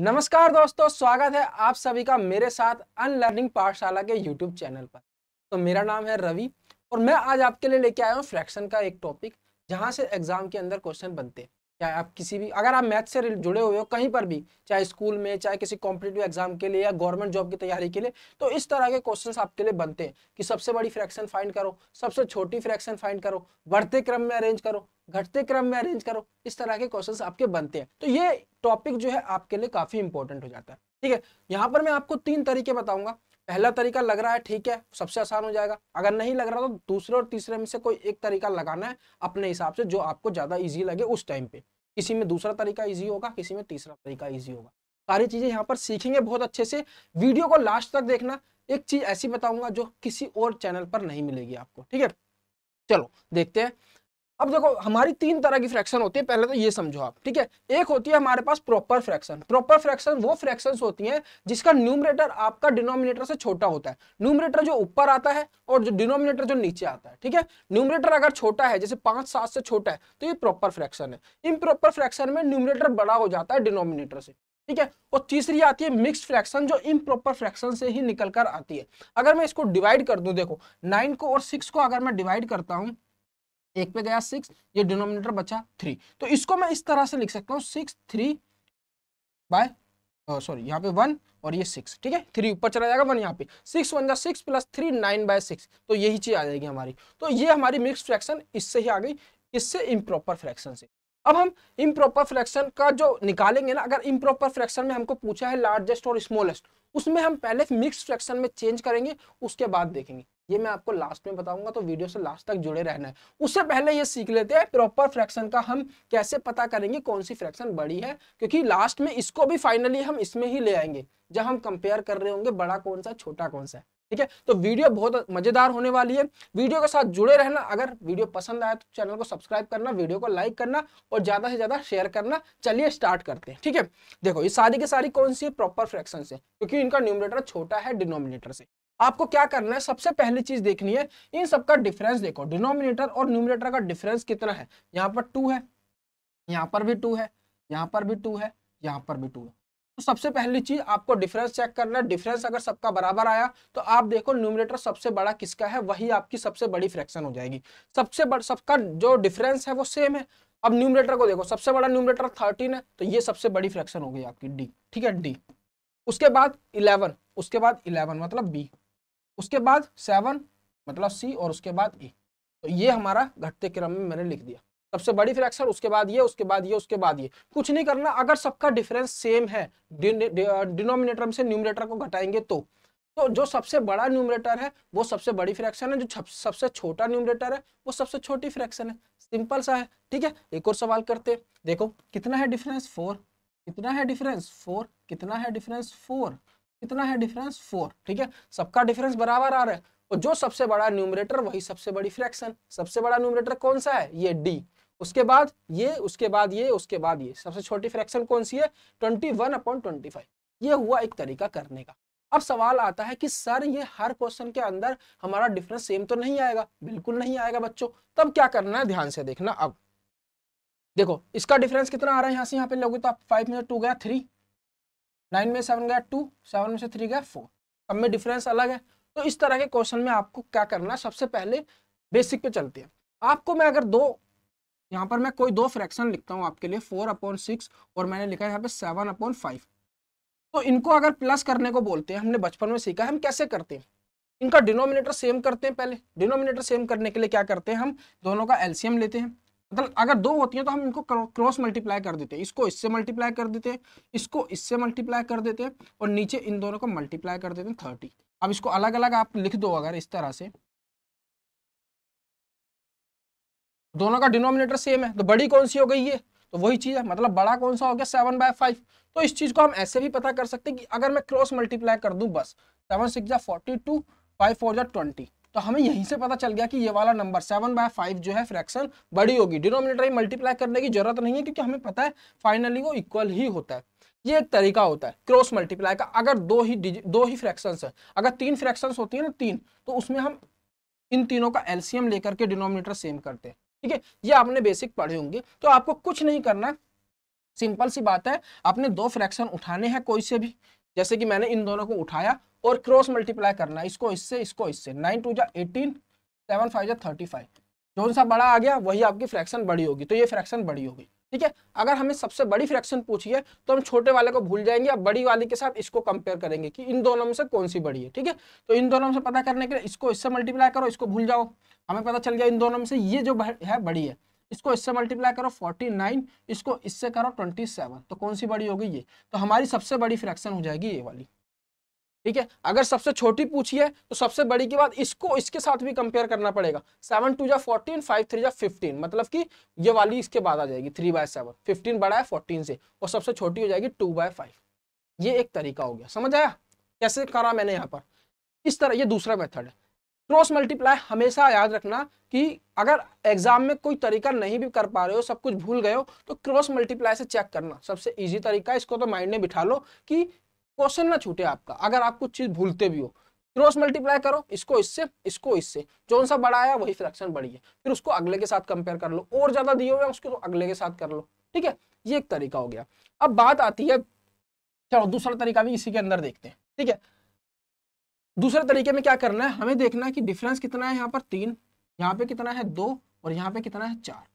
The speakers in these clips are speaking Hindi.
नमस्कार दोस्तों स्वागत है आप सभी का मेरे साथ अनलर्निंग पाठशाला के यूट्यूब चैनल पर तो मेरा नाम है रवि और मैं आज आपके लिए लेके आया हूँ फ्रैक्शन का एक टॉपिक जहाँ से एग्जाम के अंदर क्वेश्चन बनते हैं चाहे आप किसी भी अगर आप मैथ से जुड़े हुए हो कहीं पर भी चाहे स्कूल में चाहे किसी कॉम्पिटेटिव एग्जाम के लिए या गवर्नमेंट जॉब की तैयारी के लिए तो इस तरह के क्वेश्चंस आपके लिए बनते हैं कि सबसे बड़ी फ्रैक्शन फाइंड करो सबसे छोटी फ्रैक्शन फाइंड करो बढ़ते क्रम में अरेंज करो घटते क्रम में अरेंज करो इस तरह के क्वेश्चन आपके बनते हैं तो ये टॉपिक जो है आपके लिए काफी इंपॉर्टेंट हो जाता है ठीक है यहाँ पर मैं आपको तीन तरीके बताऊंगा पहला तरीका लग रहा है ठीक है सबसे आसान हो जाएगा अगर नहीं लग रहा तो दूसरे और तीसरे में से कोई एक तरीका लगाना है अपने हिसाब से जो आपको ज्यादा ईजी लगे उस टाइम पे किसी में दूसरा तरीका ईजी होगा किसी में तीसरा तरीका ईजी होगा सारी चीजें यहाँ पर सीखेंगे बहुत अच्छे से वीडियो को लास्ट तक देखना एक चीज ऐसी बताऊंगा जो किसी और चैनल पर नहीं मिलेगी आपको ठीक है चलो देखते हैं अब देखो हमारी तीन तरह की फ्रैक्शन होती है पहले तो ये समझो आप ठीक है एक होती है हमारे पास प्रॉपर फ्रैक्शन प्रॉपर फ्रैक्शन वो फ्रैक्शन होती हैं जिसका न्यूमरेटर आपका डिनोमिनेटर से छोटा होता है न्यूमरेटर जो ऊपर आता है और जो डिनोमिनेटर जो नीचे आता है ठीक है न्यूमरेटर अगर छोटा है जैसे पांच सात से छोटा है तो ये प्रॉपर फ्रैक्शन है इन प्रॉपर फ्रैक्शन में न्यूमरेटर बड़ा हो जाता है डिनोमिनेटर से ठीक है और तीसरी आती है मिक्स फ्रैक्शन जो प्रॉपर फ्रैक्शन से ही निकल कर आती है अगर मैं इसको डिवाइड कर दूं देखो नाइन को और सिक्स को अगर मैं डिवाइड करता हूं एक पे गया सिक्स ये डिनोमिनेटर बचा थ्री तो इसको मैं इस तरह से लिख सकता हूँ सिक्स थ्री बाय सॉरी यहाँ पे वन और ये सिक्स ठीक है थ्री ऊपर चला जाएगा वन यहाँ पे सिक्स वन जा six plus three nine by six तो यही चीज आ जाएगी हमारी तो ये हमारी मिक्स फ्रैक्शन इससे ही आ गई इससे इम्प्रॉपर फ्रैक्शन से अब हम इम्प्रॉपर फ्रैक्शन का जो निकालेंगे ना अगर इम्प्रॉपर फ्रैक्शन में हमको पूछा है लार्जेस्ट और स्मॉलेस्ट उसमें हम पहले मिक्स फ्रैक्शन में चेंज करेंगे उसके बाद देखेंगे ये मैं आपको लास्ट में बताऊंगा तो वीडियो से लास्ट तक जुड़े रहना है उससे पहले ये सीख लेते हैं प्रॉपर फ्रैक्शन का हम कैसे पता करेंगे कौन सी फ्रैक्शन बड़ी है क्योंकि लास्ट में इसको भी फाइनली हम इसमें ही ले आएंगे जब हम कंपेयर कर रहे होंगे बड़ा कौन सा छोटा कौन सा ठीक है तो वीडियो बहुत मजेदार होने वाली है वीडियो के साथ जुड़े रहना अगर वीडियो पसंद आया तो चैनल को सब्सक्राइब करना वीडियो को लाइक करना और ज्यादा से ज्यादा शेयर करना चलिए स्टार्ट करते हैं ठीक है देखो ये सारी की सारी कौन सी प्रॉपर फ्रैक्शन है क्योंकि इनका न्यूमिनेटर छोटा है डिनोमिनेटर से आपको क्या करना है सबसे पहली चीज देखनी है इन सबका डिफरेंस देखो डिनोमिनेटर और न्यूमिनेटर का डिफरेंस कितना है यहाँ पर टू है यहाँ पर भी टू है यहाँ पर भी टू है यहाँ पर भी टू है तो सबसे पहली चीज आपको डिफरेंस चेक करना है डिफरेंस अगर सबका बराबर आया तो आप देखो न्यूमिनेटर सबसे बड़ा किसका है वही आपकी सबसे बड़ी फ्रैक्शन हो जाएगी सबसे बड़ा सबका जो डिफरेंस है वो सेम है अब न्यूमिनेटर को देखो सबसे बड़ा न्यूमिनेटर थर्टीन है तो ये सबसे बड़ी फ्रैक्शन हो गई आपकी डी ठीक है डी उसके बाद इलेवन उसके बाद इलेवन मतलब बी उसके बाद सेवन मतलब सी और उसके बाद ई e। तो ये हमारा घटते क्रम में मैंने लिख दिया सबसे बड़ी फ्रैक्शन उसके बाद ये उसके बाद ये उसके बाद ये कुछ नहीं करना अगर सबका डिफरेंस सेम है डिनोमिनेटर में से न्यूमिनेटर को घटाएंगे तो तो जो सबसे बड़ा न्यूमरेटर है वो सबसे बड़ी फ्रैक्शन है जो सबसे छोटा न्यूमरेटर है वो सबसे छोटी फ्रैक्शन है सिंपल सा है ठीक है एक और सवाल करते देखो कितना है डिफरेंस फोर कितना है डिफरेंस फोर कितना है डिफरेंस फोर कितना है डिफरेंस फोर ठीक है सबका डिफरेंस बराबर आ रहा है और तो जो सबसे बड़ा न्यूमरेटर वही सबसे बड़ी फ्रैक्शन सबसे बड़ा न्यूमरेटर कौन सा है ये डी उसके बाद ये उसके बाद ये उसके बाद ये सबसे छोटी फ्रैक्शन कौन सी है twenty one upon twenty five ये हुआ एक तरीका करने का अब सवाल आता है कि सर ये हर क्वेश्चन के अंदर हमारा डिफरेंस सेम तो नहीं आएगा बिल्कुल नहीं आएगा बच्चों तब क्या करना है ध्यान से देखना अब देखो इसका डिफरेंस कितना आ रहा है यहाँ से यहाँ पे लोगे तो आप फाइव में टू गया थ्री नाइन में सेवन गया टू सेवन में से थ्री गया फोर सब में डिफरेंस अलग है तो इस तरह के क्वेश्चन में आपको क्या करना है सबसे पहले बेसिक पे चलते हैं आपको मैं अगर दो यहाँ पर मैं कोई दो फ्रैक्शन लिखता हूँ आपके लिए फोर अपॉन सिक्स और मैंने लिखा है यहाँ पे सेवन अपॉन फाइव तो इनको अगर प्लस करने को बोलते हैं हमने बचपन में सीखा है हम कैसे करते हैं इनका डिनोमिनेटर सेम करते हैं पहले डिनोमिनेटर सेम करने के लिए क्या करते हैं हम दोनों का एल्सियम लेते हैं मतलब अगर दो होती हैं तो हम इनको क्रॉस मल्टीप्लाई कर देते हैं इसको इससे मल्टीप्लाई कर देते हैं इसको इससे मल्टीप्लाई कर देते हैं और नीचे इन दोनों को मल्टीप्लाई कर देते हैं थर्टी अब इसको अलग अलग आप लिख दो अगर इस तरह से दोनों का डिनोमिनेटर सेम है तो बड़ी कौन सी हो गई ये तो वही चीज़ है मतलब बड़ा कौन सा हो गया सेवन बाय फाइव तो इस चीज़ को हम ऐसे भी पता कर सकते हैं कि अगर मैं क्रॉस मल्टीप्लाई कर दूं बस सेवन सिक्स या फोर्टी टू फाइव फोर जा ट्वेंटी तो हमें यहीं से पता चल गया कि ये वाला नंबर सेवन बाय फाइव जो है फ्रैक्शन बड़ी होगी डिनोमिनेटर मल्टीप्लाई करने की जरूरत नहीं है क्योंकि हमें पता है फाइनली वो इक्वल ही होता है ये एक तरीका होता है क्रॉस मल्टीप्लाई का अगर दो ही दो ही फ्रैक्शन है अगर तीन फ्रैक्शन होती है ना तीन तो उसमें हम इन तीनों का एल्सियम लेकर के डिनोमिनेटर सेम करते हैं ठीक है ये आपने बेसिक पढ़े होंगे तो आपको कुछ नहीं करना सिंपल सी बात है आपने दो फ्रैक्शन उठाने हैं कोई से भी जैसे कि मैंने इन दोनों को उठाया और क्रॉस मल्टीप्लाई करना इसको इससे इसको इससे नाइन टू जा एटीन सेवन फाइव जा थर्टी फाइव जो सा बड़ा आ गया वही आपकी फ्रैक्शन बड़ी होगी तो ये फ्रैक्शन बड़ी होगी ठीक है अगर हमें सबसे बड़ी फ्रैक्शन पूछी है तो हम छोटे वाले को भूल जाएंगे अब बड़ी वाली के साथ इसको कंपेयर करेंगे कि इन दोनों में से कौन सी बड़ी है ठीक है तो इन दोनों में से पता करने के लिए इसको इससे मल्टीप्लाई करो इसको भूल जाओ हमें पता चल गया इन दोनों में से ये जो है बड़ी है इसको इससे मल्टीप्लाई करो 49 इसको इससे करो 27 तो कौन सी बड़ी होगी ये तो हमारी सबसे बड़ी फ्रैक्शन हो जाएगी ये वाली ठीक है अगर सबसे छोटी पूछी है तो सबसे बड़ी के बाद इसको इसके साथ भी कंपेयर करना पड़ेगा सेवन टू जा फोर्टीन फाइव थ्री जा फिफ्टीन मतलब कि ये वाली इसके बाद आ जाएगी थ्री बाय सेवन फिफ्टीन बड़ा है फोर्टीन से और सबसे छोटी हो जाएगी टू बाय फाइव ये एक तरीका हो गया समझ आया कैसे करा मैंने यहाँ पर इस तरह ये दूसरा मेथड है क्रॉस मल्टीप्लाई हमेशा याद रखना कि अगर एग्जाम में कोई तरीका नहीं भी कर पा रहे हो सब कुछ भूल गए हो तो क्रॉस मल्टीप्लाई से चेक करना सबसे इजी तरीका है इसको तो माइंड में बिठा लो कि क्वेश्चन ना छूटे आपका अगर आप कुछ चीज भूलते भी हो क्रॉस मल्टीप्लाई करो इसको इससे इसको इससे जो सा बड़ा आया वही फ्रैक्शन बड़ी है फिर उसको अगले के साथ कंपेयर कर लो और ज्यादा दिए हुए उसको तो अगले के साथ कर लो ठीक है ये एक तरीका हो गया अब बात आती है चलो दूसरा तरीका भी इसी के अंदर देखते हैं ठीक है दूसरे तरीके में क्या करना है हमें देखना है कि डिफरेंस कितना है यहाँ पर तीन यहाँ पे कितना है दो और यहाँ पे कितना है चार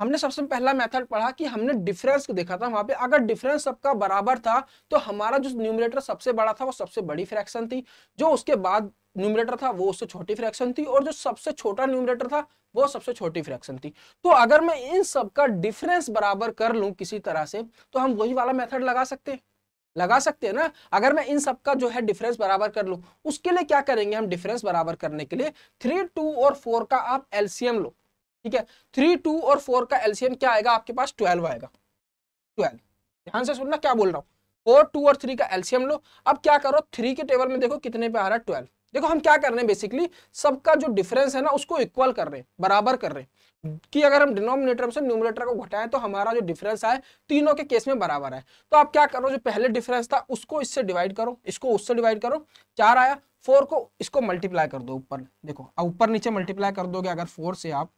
हमने सबसे पहला मेथड पढ़ा कि हमने डिफरेंस को देखा था वहां पे अगर डिफरेंस सबका बराबर था तो हमारा जो न्यूमिनेटर सबसे बड़ा था वो सबसे बड़ी फ्रैक्शन थी जो उसके बाद न्यूमिनेटर था वो उससे छोटी फ्रैक्शन थी और जो सबसे छोटा न्यूमिनेटर था वो सबसे छोटी फ्रैक्शन थी तो अगर मैं इन सबका डिफरेंस बराबर कर लू किसी तरह से तो हम वही वाला मेथड लगा सकते हैं लगा सकते हैं ना अगर मैं इन सब का जो है डिफरेंस बराबर कर लूं उसके लिए क्या करेंगे हम डिफरेंस बराबर करने के लिए थ्री टू और फोर का आप एलसीएम लो ठीक है थ्री टू और फोर का एलसीएम क्या आएगा आपके पास ट्वेल्व आएगा ट्वेल्व ध्यान से सुनना क्या बोल रहा हूँ फोर टू और थ्री का एलसीएम लो अब क्या करो थ्री के टेबल में देखो कितने पे आ रहा है ट्वेल्व देखो हम क्या कर रहे हैं बेसिकली सबका जो डिफरेंस है ना उसको इक्वल कर रहे हैं बराबर कर रहे हैं कि अगर हम डिनोमिनेटर से न्यूमिनेटर को घटाएं तो हमारा जो डिफरेंस है तीनों के केस में बराबर है तो आप क्या करो जो पहले डिफरेंस था उसको इससे डिवाइड करो इसको उससे डिवाइड करो चार आया फोर को इसको मल्टीप्लाई कर दो ऊपर देखो अब ऊपर नीचे मल्टीप्लाई कर दोगे अगर फोर से आप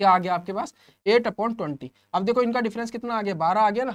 क्या आ गया आपके पास एट अपॉन ट्वेंटी अब देखो इनका डिफरेंस कितना आ गया बारह आ गया ना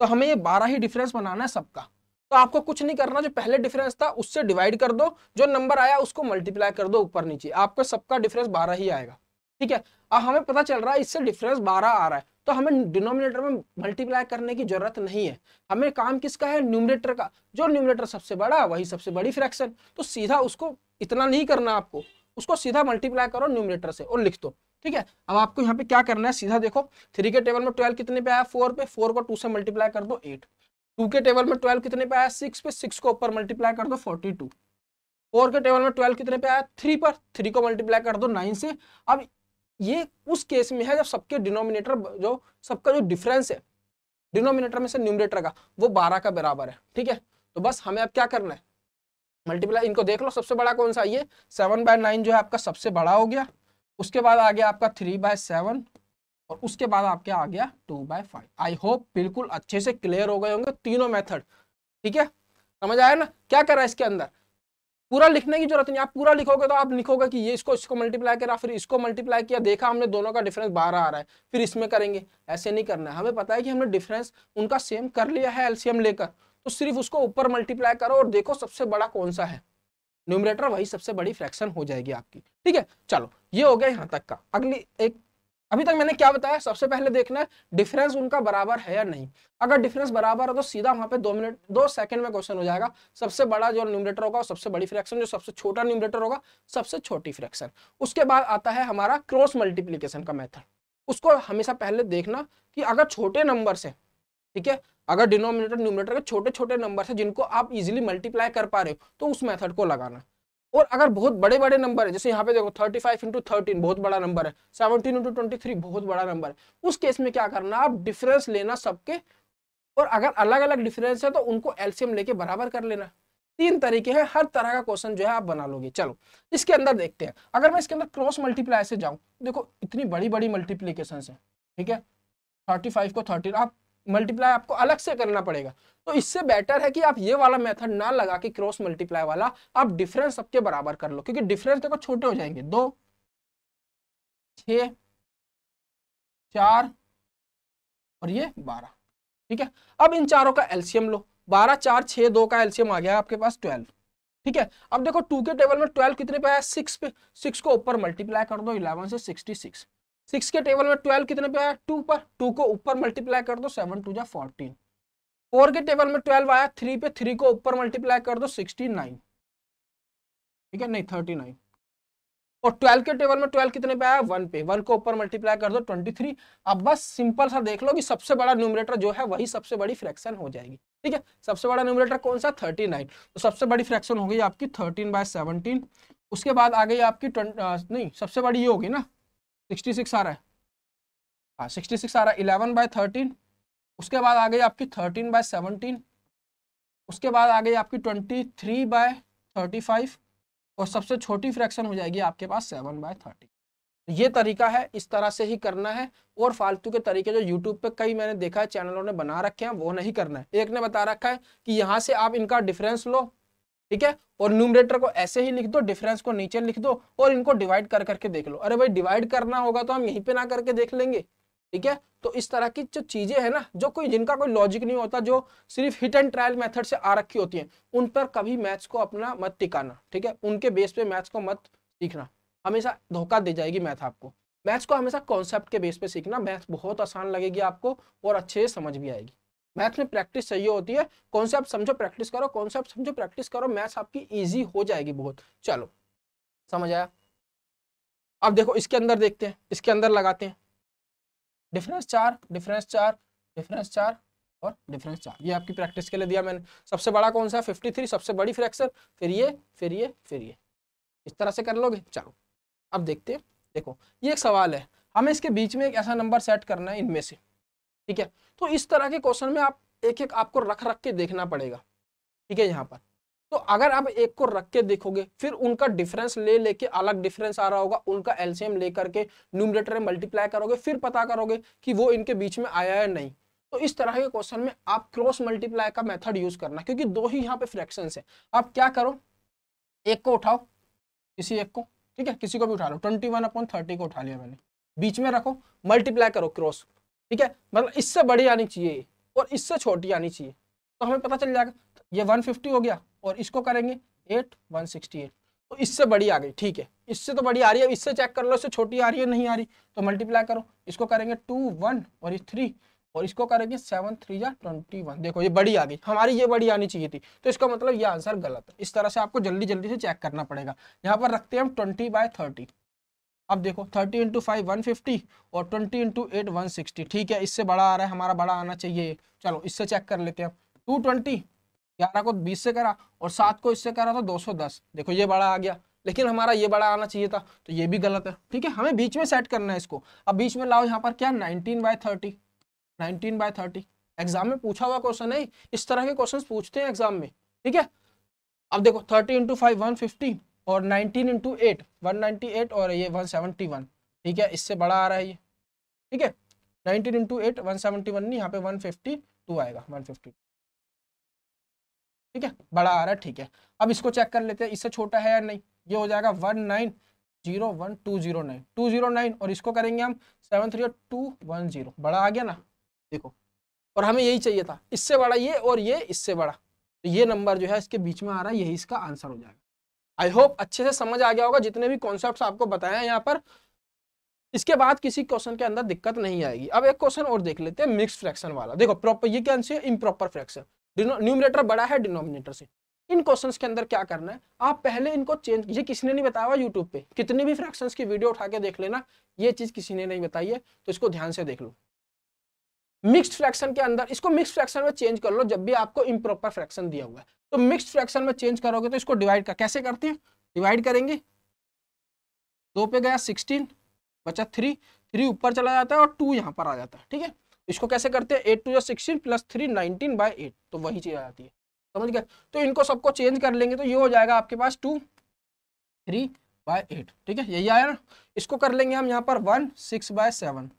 तो हमें ये बारह ही डिफरेंस बनाना है सबका तो आपको कुछ नहीं करना जो पहले डिफरेंस था उससे डिवाइड कर दो जो नंबर आया उसको मल्टीप्लाई कर दो ऊपर नीचे आपको सबका डिफरेंस बारह ही आएगा ठीक है अब हमें पता चल रहा है इससे डिफरेंस बारह आ रहा है तो हमें डिनोमिनेटर में मल्टीप्लाई करने की जरूरत नहीं है हमें काम किसका है न्यूमिनेटर का जो न्यूमिनेटर सबसे बड़ा वही सबसे बड़ी फ्रैक्शन तो सीधा उसको इतना नहीं करना आपको उसको सीधा मल्टीप्लाई करो न्यूमिनेटर से और लिख दो ठीक है अब आपको यहाँ पे क्या करना है सीधा देखो थ्री के टेबल में ट्वेल्व कितने पे आया फोर पे फोर को टू से मल्टीप्लाई कर दो एट टू के टेबल में ट्वेल्व कितने पे आया सिक्स पे सिक्स को ऊपर मल्टीप्लाई कर दो फोर्टी टू फोर के टेबल में ट्वेल्व कितने पे आया थ्री पर थ्री को मल्टीप्लाई कर दो नाइन से अब ये उस केस में है जब सबके डिनोमिनेटर जो सबका जो डिफरेंस है डिनोमिनेटर में से न्यूमिनेटर का वो बारह का बराबर है ठीक है तो बस हमें अब क्या करना है मल्टीप्लाई इनको देख लो सबसे बड़ा कौन सा ये सेवन बाय नाइन जो है आपका सबसे बड़ा हो गया उसके बाद आ गया आपका थ्री बाय सेवन और उसके बाद आपके आ गया two by five I hope बिल्कुल अच्छे से क्लियर हो गए होंगे तीनों मेथड ठीक है समझ आया ना क्या कर रहा है इसके अंदर पूरा लिखने की जरूरत नहीं आप पूरा लिखोगे तो आप लिखोगे कि ये इसको इसको मल्टीप्लाई करा फिर इसको मल्टीप्लाई किया देखा हमने दोनों का डिफरेंस बाहर आ रहा है फिर इसमें करेंगे ऐसे नहीं करना है हमें पता है कि हमने डिफरेंस उनका सेम कर लिया है एलसीएम लेकर तो सिर्फ उसको ऊपर मल्टीप्लाई करो और देखो सबसे बड़ा कौन सा है न्यूमरेटर वही सबसे बड़ी फ्रैक्शन हो जाएगी आपकी ठीक है चलो ये हो गया यहाँ तक का अगली एक अभी तक मैंने क्या बताया सबसे पहले देखना है डिफरेंस उनका बराबर है या नहीं अगर डिफरेंस बराबर है तो सीधा वहां पे दो मिनट दो सेकंड में क्वेश्चन हो जाएगा सबसे बड़ा जो न्यूमरेटर होगा सबसे बड़ी फ्रैक्शन जो सबसे छोटा न्यूमरेटर होगा सबसे छोटी फ्रैक्शन उसके बाद आता है हमारा क्रॉस मल्टीप्लीकेशन का मैथड उसको हमेशा पहले देखना कि अगर छोटे नंबर से ठीक है अगर डिनोमिनेटर न्यूमिनेटर के छोटे छोटे नंबर है जिनको आप इजिली मल्टीप्लाई कर पा रहे हो तो उस मेथड को लगाना और अगर बहुत बड़े बड़े नंबर है जैसे यहाँ पे देखो 35 फाइव इंटू थर्टीन बहुत बड़ा नंबर है 17 इंटू ट्वेंटी बहुत बड़ा नंबर है उस केस में क्या करना आप डिफरेंस लेना सबके और अगर अलग अलग डिफरेंस है तो उनको एलसीएम लेके बराबर कर लेना तीन तरीके हैं हर तरह का क्वेश्चन जो है आप बना लोगे चलो इसके अंदर देखते हैं अगर मैं इसके अंदर क्रॉस मल्टीप्लाई से जाऊं देखो इतनी बड़ी बड़ी मल्टीप्लीकेशन है ठीक है थर्टी फाइव को थर्टीन आप मल्टीप्लाई आपको अलग से करना पड़ेगा तो इससे बेटर है कि आप ये वाला मेथड ना लगा के क्रॉस मल्टीप्लाई वाला आप डिफरेंस सबके बराबर कर लो क्योंकि डिफरेंस देखो छोटे हो जाएंगे दो छ चार और ये बारह ठीक है अब इन चारों का एलसीएम लो बारह चार छः दो का एलसीएम आ गया आपके पास ट्वेल्व ठीक है अब देखो टू के टेबल में ट्वेल्व कितने पे आया सिक्स पे सिक्स को ऊपर मल्टीप्लाई कर दो इलेवन से सिक्सटी सिक्स सिक्स के टेबल में ट्वेल्व कितने पे आया टू पर टू को ऊपर मल्टीप्लाई कर दो सेवन टू या फोर्टीन फोर के टेबल में ट्वेल्व आया थ्री पे थ्री को ऊपर मल्टीप्लाई कर दो सिक्सटी नाइन ठीक है नहीं थर्टी नाइन और ट्वेल्व के टेबल में ट्वेल्व कितने पे आया वन पे वन को ऊपर मल्टीप्लाई कर दो ट्वेंटी थ्री अब बस सिंपल सा देख लो कि सबसे बड़ा न्यूमरेटर जो है वही सबसे बड़ी फ्रैक्शन हो जाएगी ठीक है सबसे बड़ा न्यूमरेटर कौन सा थर्टी नाइन तो सबसे बड़ी फ्रैक्शन हो गई आपकी थर्टीन बाय सेवनटीन उसके बाद आ गई आपकी ट्वेंट नहीं सबसे बड़ी ये होगी ना सिक्सटी सिक्स आ रहा है हाँ सिक्सटी सिक्स आ रहा है इलेवन बाय थर्टीन उसके बाद आ गई आपकी थर्टीन बाय सेवनटीन उसके बाद आ गई आपकी twenty three by thirty five और सबसे छोटी फ्रैक्शन हो जाएगी आपके पास सेवन बाय थर्टी ये तरीका है इस तरह से ही करना है और फालतू के तरीके जो यूट्यूब पे कई मैंने देखा है चैनलों ने बना रखे हैं वो नहीं करना है एक ने बता रखा है कि यहाँ से आप इनका डिफरेंस लो ठीक है और न्यूमरेटर को ऐसे ही लिख दो डिफरेंस को नीचे लिख दो और इनको डिवाइड कर करके देख लो अरे भाई डिवाइड करना होगा तो हम यहीं पे ना करके देख लेंगे ठीक है तो इस तरह की जो चीजें हैं ना जो कोई जिनका कोई लॉजिक नहीं होता जो सिर्फ हिट एंड ट्रायल मेथड से आ रखी होती हैं उन पर कभी मैथ्स को अपना मत टिकाना ठीक है उनके बेस पे मैथ्स को मत सीखना हमेशा धोखा दे जाएगी मैथ आपको मैथ्स को हमेशा कॉन्सेप्ट के बेस पे सीखना मैथ्स बहुत आसान लगेगी आपको और अच्छे से समझ भी आएगी मैथ में प्रैक्टिस चाहिए होती है कॉन्सेप्ट समझो प्रैक्टिस करो कॉन्सेप्ट समझो प्रैक्टिस करो मैथ्स आपकी ईजी हो जाएगी बहुत चलो समझ आया अब देखो इसके अंदर देखते हैं इसके अंदर लगाते हैं डिफरेंस चार डिफरेंस चार डिफरेंस चार और डिफरेंस चार ये आपकी प्रैक्टिस के लिए दिया मैंने सबसे बड़ा कौन सा फिफ्टी थ्री सबसे बड़ी फ्रैक्चर फिर ये फिर ये फिर ये इस तरह से कर लोगे चलो अब देखते हैं देखो ये एक सवाल है हमें इसके बीच में एक ऐसा नंबर सेट करना है इनमें से ठीक है तो इस तरह के क्वेश्चन में आप एक एक आपको रख रख के देखना पड़ेगा ठीक है यहाँ पर तो अगर आप एक को रख के देखोगे फिर उनका डिफरेंस ले लेके अलग डिफरेंस आ रहा होगा उनका एलसीएम लेकर के न्यूमरेटर में मल्टीप्लाई करोगे फिर पता करोगे कि वो इनके बीच में आया है नहीं तो इस तरह के क्वेश्चन में आप क्रॉस मल्टीप्लाई का मेथड यूज करना क्योंकि दो ही यहाँ पे फ्रैक्शन है आप क्या करो एक को उठाओ किसी एक को ठीक है किसी को भी उठा लो ट्वेंटी वन अपॉन थर्टी को उठा लिया मैंने बीच में रखो मल्टीप्लाई करो क्रॉस ठीक है मतलब इससे बड़ी आनी चाहिए और इससे छोटी आनी चाहिए तो हमें पता चल जाएगा ये 150 हो गया और इसको करेंगे 8 168 तो इससे बड़ी आ गई ठीक है इससे तो बड़ी आ रही है इससे चेक कर लो इससे छोटी आ रही है नहीं आ रही तो मल्टीप्लाई करो इसको करेंगे टू वन और ये थ्री और इसको करेंगे सेवन थ्री या ट्वेंटी वन देखो ये बड़ी आ गई हमारी ये बड़ी आनी चाहिए थी तो इसका मतलब ये आंसर गलत है इस तरह से आपको जल्दी जल्दी से चेक करना पड़ेगा यहाँ पर रखते हैं हम ट्वेंटी बाय थर्टी अब देखो 30 इंटू फाइव वन और 20 इंटू एट वन ठीक है इससे बड़ा आ रहा है हमारा बड़ा आना चाहिए चलो इससे चेक कर लेते हैं टू ट्वेंटी ग्यारह को बीस से करा और सात को इससे करा तो दो सौ दस देखो ये बड़ा आ गया लेकिन हमारा ये बड़ा आना चाहिए था तो ये भी गलत है ठीक है हमें बीच में सेट करना है इसको अब बीच में लाओ यहाँ पर क्या nineteen by thirty nineteen by thirty exam में पूछा हुआ क्वेश्चन है इस तरह के क्वेश्चन पूछते हैं एग्जाम में ठीक है अब देखो thirty into five one fifty और 19 इंटू एट वन और ये 171 ठीक है इससे बड़ा आ रहा है ये ठीक है 19 इंटू एट वन नहीं यहाँ पे 152 आएगा 152 ठीक है बड़ा आ रहा है ठीक है अब इसको चेक कर लेते हैं इससे छोटा है या नहीं ये हो जाएगा one nine zero one two zero nine two zero nine और इसको करेंगे हम seven three two one zero बड़ा आ गया ना देखो और हमें यही चाहिए था इससे बड़ा ये और ये इससे बड़ा तो ये नंबर जो है इसके बीच में आ रहा है यही इसका आंसर हो जाएगा आई होप अच्छे से समझ आ गया होगा जितने भी कॉन्सेप्ट आपको बताए हैं यहाँ पर इसके बाद किसी क्वेश्चन के अंदर दिक्कत नहीं आएगी अब एक क्वेश्चन और देख लेते हैं मिक्स फ्रैक्शन वाला देखो प्रॉपर ये क्या है इम्प्रॉपर फ्रैक्शन न्यूमिनेटर बड़ा है डिनोमिनेटर से इन क्वेश्चंस के अंदर क्या करना है आप पहले इनको चेंज ये किसी ने नहीं बताया यूट्यूब पे कितनी भी फ्रैक्शंस की वीडियो उठा के देख लेना ये चीज़ किसी ने नहीं बताई है तो इसको ध्यान से देख लो मिक्स्ड फ्रैक्शन के अंदर इसको मिक्स्ड फ्रैक्शन में चेंज कर लो जब भी आपको इम्प्रॉपर फ्रैक्शन दिया हुआ है तो मिक्स्ड फ्रैक्शन में चेंज करोगे तो इसको डिवाइड कर कैसे करते हैं डिवाइड करेंगे दो पे गया सिक्सटीन बचा थ्री थ्री ऊपर चला जाता है और टू यहाँ पर आ जाता है ठीक है इसको कैसे करते हैं एट टू या sixteen plus three nineteen by eight तो वही चीज़ आ जाती है समझ गए तो इनको सबको चेंज कर लेंगे तो ये हो जाएगा आपके पास टू थ्री बाय एट ठीक है यही आया ना इसको कर लेंगे हम यहाँ पर वन सिक्स बाय सेवन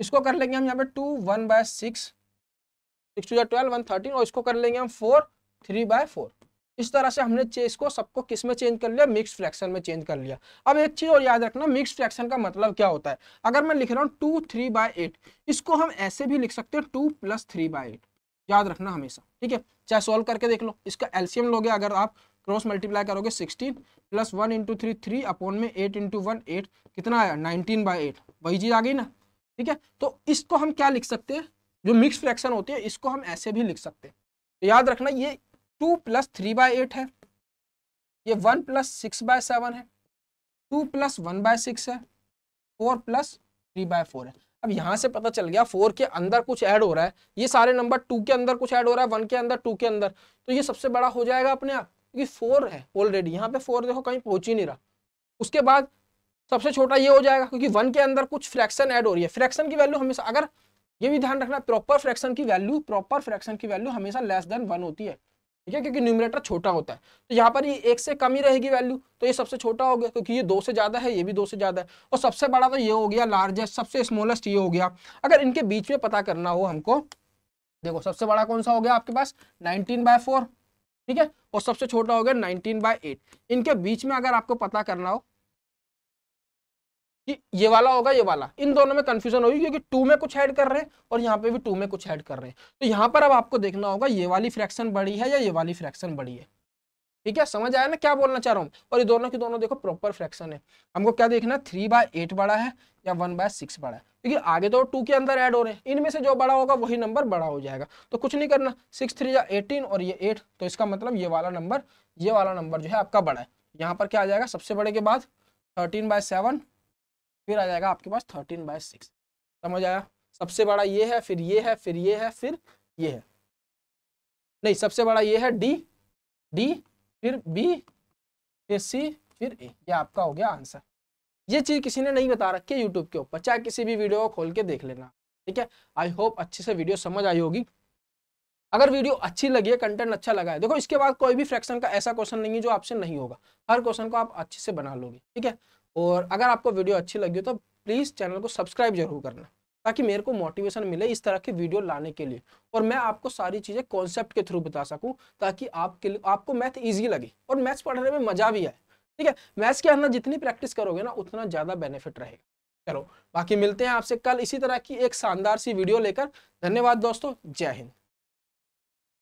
इसको कर लेंगे हम यहाँ पे two one by six six two twelve one thirteen और इसको कर लेंगे हम फोर थ्री बाय फोर इस तरह से हमने इसको सबको किस में चेंज कर लिया मिक्स फ्रैक्शन में चेंज कर लिया अब एक चीज और याद रखना मिक्स फ्रैक्शन का मतलब क्या होता है अगर मैं लिख रहा हूँ टू थ्री बाय एट इसको हम ऐसे भी लिख सकते हैं two plus three by eight याद रखना हमेशा ठीक है चाहे सॉल्व करके देख लो इसका एल्सियम लोगे अगर आप क्रॉस मल्टीप्लाई करोगे sixteen plus one into three three upon में एट इंटू वन एट कितना आया नाइनटीन बाई एट वही चीज़ आ गई ना ठीक है तो इसको हम क्या लिख सकते हैं जो मिक्स फ्रैक्शन होती है इसको हम ऐसे भी लिख सकते हैं तो याद रखना ये two plus three by eight है ये one plus six by seven है two plus one by six है four plus three by four है अब यहाँ से पता चल गया फोर के अंदर कुछ ऐड हो रहा है ये सारे नंबर टू के अंदर कुछ ऐड हो रहा है वन के अंदर टू के अंदर तो ये सबसे बड़ा हो जाएगा अपने आप क्योंकि फोर है ऑलरेडी यहाँ पे फोर देखो कहीं पहुंच ही नहीं रहा उसके बाद सबसे छोटा ये हो जाएगा क्योंकि वन के अंदर कुछ फ्रैक्शन ऐड हो रही है फ्रैक्शन की वैल्यू हमेशा अगर ये भी ध्यान रखना प्रॉपर फ्रैक्शन की वैल्यू प्रॉपर फ्रैक्शन की वैल्यू हमेशा लेस देन वन होती है ठीक है क्योंकि न्यूमिनेटर छोटा होता है तो यहाँ पर ये एक से कम ही रहेगी वैल्यू तो ये सबसे छोटा हो गया क्योंकि ये दो से ज्यादा है ये भी दो से ज्यादा है और सबसे बड़ा तो ये हो गया लार्जेस्ट सबसे स्मॉलेस्ट ये हो गया अगर इनके बीच में पता करना हो हमको देखो सबसे बड़ा कौन सा हो गया आपके पास नाइनटीन बाय फोर ठीक है और सबसे छोटा हो गया नाइनटीन बाय एट इनके बीच में अगर आपको पता करना हो ये ये वाला होगा ये वाला इन दोनों में कंफ्यूजन होगी क्योंकि टू में कुछ ऐड कर रहे हैं और यहाँ पे भी टू में कुछ ऐड कर रहे हैं तो यहाँ पर अब आपको देखना होगा ये वाली फ्रैक्शन बड़ी है या ये वाली फ्रैक्शन बड़ी है ठीक है समझ आया ना क्या बोलना चाह रहा हूँ और ये दोनों की दोनों देखो प्रॉपर फ्रैक्शन है हमको क्या देखना है थ्री बाय एट बड़ा है या वन बाय सिक्स बड़ा है क्योंकि आगे तो टू के अंदर ऐड हो रहे हैं इनमें से जो बड़ा होगा वही नंबर बड़ा हो जाएगा तो कुछ नहीं करना सिक्स थ्री या एटीन और ये एट तो इसका मतलब ये वाला नंबर ये वाला नंबर जो है आपका बड़ा है यहाँ पर क्या आ जाएगा सबसे बड़े के बाद थर्टीन बाय सेवन फिर आ जाएगा आपके पास थर्टीन बाय सिक्स समझ आया सबसे बड़ा ये है फिर ये है फिर ये है फिर ये है नहीं सबसे बड़ा ये है डी डी फिर बी फिर सी फिर ए ये आपका हो गया आंसर ये चीज़ किसी ने नहीं बता रखी है यूट्यूब के ऊपर चाहे किसी भी वीडियो को खोल के देख लेना ठीक है आई होप अच्छे से वीडियो समझ आई होगी अगर वीडियो अच्छी लगी है कंटेंट अच्छा लगा है देखो इसके बाद कोई भी फ्रैक्शन का ऐसा क्वेश्चन नहीं है जो आपसे नहीं होगा हर क्वेश्चन को आप अच्छे से बना लोगे ठीक है और अगर आपको वीडियो अच्छी लगी हो तो प्लीज़ चैनल को सब्सक्राइब जरूर करना ताकि मेरे को मोटिवेशन मिले इस तरह की वीडियो लाने के लिए और मैं आपको सारी चीज़ें कॉन्सेप्ट के थ्रू बता सकूं ताकि आपके लिए आपको मैथ इजी लगे और मैथ्स पढ़ने में मज़ा भी आए ठीक है मैथ्स के अंदर जितनी प्रैक्टिस करोगे ना उतना ज़्यादा बेनिफिट रहेगा चलो बाकी मिलते हैं आपसे कल इसी तरह की एक शानदार सी वीडियो लेकर धन्यवाद दोस्तों जय हिंद